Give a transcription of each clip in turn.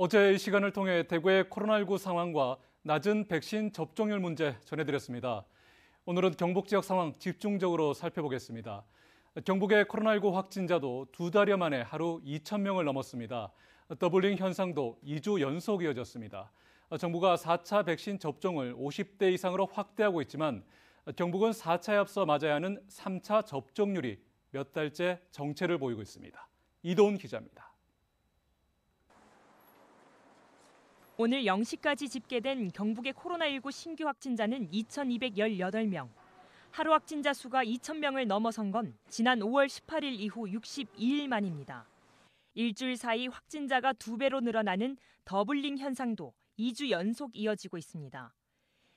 어제 이 시간을 통해 대구의 코로나19 상황과 낮은 백신 접종률 문제 전해드렸습니다. 오늘은 경북 지역 상황 집중적으로 살펴보겠습니다. 경북의 코로나19 확진자도 두 달여 만에 하루 2천 명을 넘었습니다. 더블링 현상도 2주 연속 이어졌습니다. 정부가 4차 백신 접종을 50대 이상으로 확대하고 있지만 경북은 4차에 앞서 맞아야 하는 3차 접종률이 몇 달째 정체를 보이고 있습니다. 이도훈 기자입니다. 오늘 0시까지 집계된 경북의 코로나19 신규 확진자는 2,218명. 하루 확진자 수가 2,000명을 넘어선 건 지난 5월 18일 이후 62일 만입니다. 일주일 사이 확진자가 두 배로 늘어나는 더블링 현상도 2주 연속 이어지고 있습니다.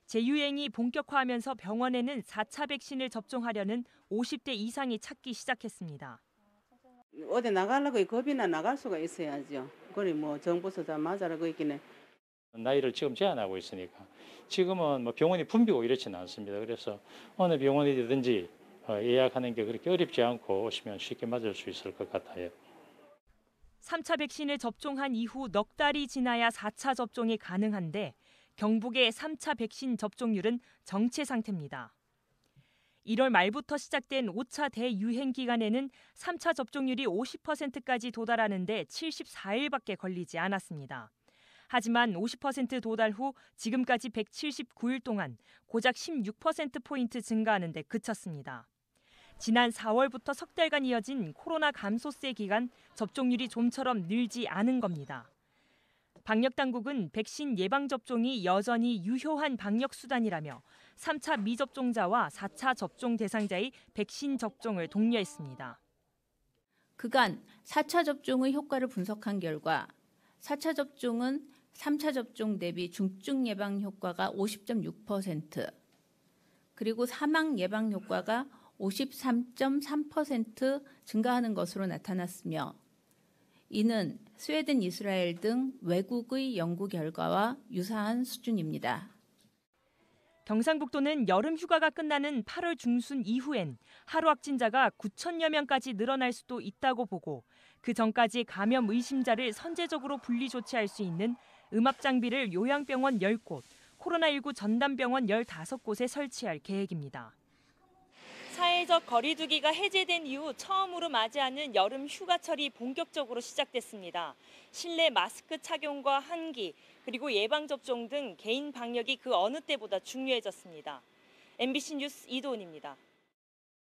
재유행이 본격화하면서 병원에는 4차 백신을 접종하려는 50대 이상이 찾기 시작했습니다. 어디 나가려고 겁이나 나갈 수가 있어야죠. 그걸 뭐 정부서 다 맞아라고 있기는 나이를 지금 제한하고 있으니까 지금은 뭐 병원이 붐비고 이렇지는 않습니다. 그래서 어느 병원이든지 어, 예약하는 게 그렇게 어렵지 않고 오시면 쉽게 맞을 수 있을 것 같아요. 3차 백신을 접종한 이후 넉 달이 지나야 4차 접종이 가능한데 경북의 3차 백신 접종률은 정체 상태입니다. 1월 말부터 시작된 5차 대유행 기간에는 3차 접종률이 50%까지 도달하는데 74일밖에 걸리지 않았습니다. 하지만 50% 도달 후 지금까지 179일 동안 고작 16%포인트 증가하는 데 그쳤습니다. 지난 4월부터 석 달간 이어진 코로나 감소세 기간 접종률이 좀처럼 늘지 않은 겁니다. 방역 당국은 백신 예방 접종이 여전히 유효한 방역 수단이라며 3차 미접종자와 4차 접종 대상자의 백신 접종을 독려했습니다. 그간 4차 접종의 효과를 분석한 결과 4차 접종은 3차 접종 대비 중증 예방 효과가 50.6%, 그리고 사망 예방 효과가 53.3% 증가하는 것으로 나타났으며, 이는 스웨덴, 이스라엘 등 외국의 연구 결과와 유사한 수준입니다. 경상북도는 여름 휴가가 끝나는 8월 중순 이후엔 하루 확진자가 9천여 명까지 늘어날 수도 있다고 보고 그 전까지 감염 의심자를 선제적으로 분리 조치할 수 있는 음압 장비를 요양병원 10곳, 코로나19 전담병원 15곳에 설치할 계획입니다. 사회적 거리두기가 해제된 이후 처음으로 맞이하는 여름 휴가철이 본격적으로 시작됐습니다. 실내 마스크 착용과 환기, 그리고 예방접종 등 개인 방역이 그 어느 때보다 중요해졌습니다. MBC 뉴스 이도훈입니다.